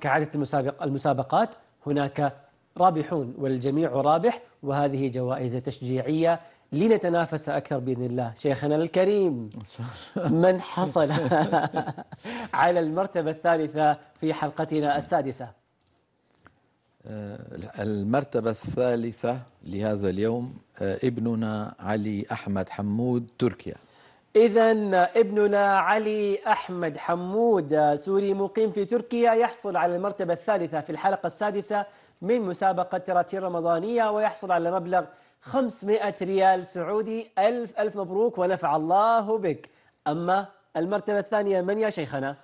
كعادة المسابق المسابقات هناك رابحون والجميع رابح وهذه جوائز تشجيعية لنتنافس أكثر بإذن الله شيخنا الكريم من حصل على المرتبة الثالثة في حلقتنا السادسة آه، المرتبة الثالثة لهذا اليوم آه، ابننا علي أحمد حمود تركيا إذا ابننا علي أحمد حمود سوري مقيم في تركيا يحصل على المرتبة الثالثة في الحلقة السادسة من مسابقة تراتير رمضانية ويحصل على مبلغ 500 ريال سعودي ألف ألف مبروك ونفع الله بك أما المرتبة الثانية من يا شيخنا؟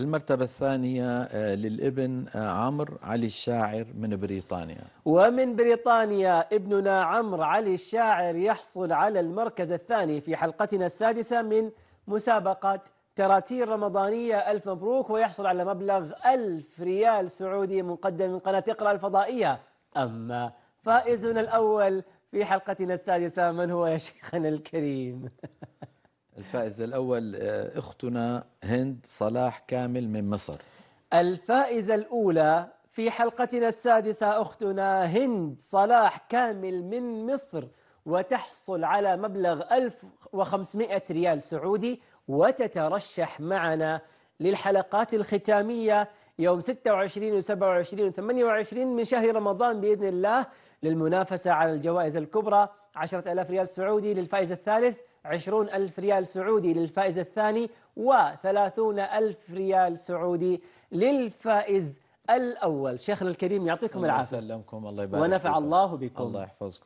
المرتبة الثانية آه، للابن آه، عمرو علي الشاعر من بريطانيا ومن بريطانيا ابننا عمرو علي الشاعر يحصل على المركز الثاني في حلقتنا السادسة من مسابقة تراتير رمضانية ألف مبروك ويحصل على مبلغ ألف ريال سعودي مقدم من قناة اقرأ الفضائية أما فائزنا الأول في حلقتنا السادسة من هو يا شيخنا الكريم الفائز الأول آه، أختنا هند صلاح كامل من مصر الفائزة الأولى في حلقتنا السادسة أختنا هند صلاح كامل من مصر وتحصل على مبلغ 1500 ريال سعودي وتترشح معنا للحلقات الختامية يوم 26 و27 و28 من شهر رمضان بإذن الله للمنافسة على الجوائز الكبرى 10000 ريال سعودي للفائز الثالث 20000 ريال سعودي للفائز الثاني و30000 ريال سعودي للفائز الأول شيخنا الكريم يعطيكم العافية الله يسلمكم الله يبارك ونفع فيكم. الله بكم الله يحفظكم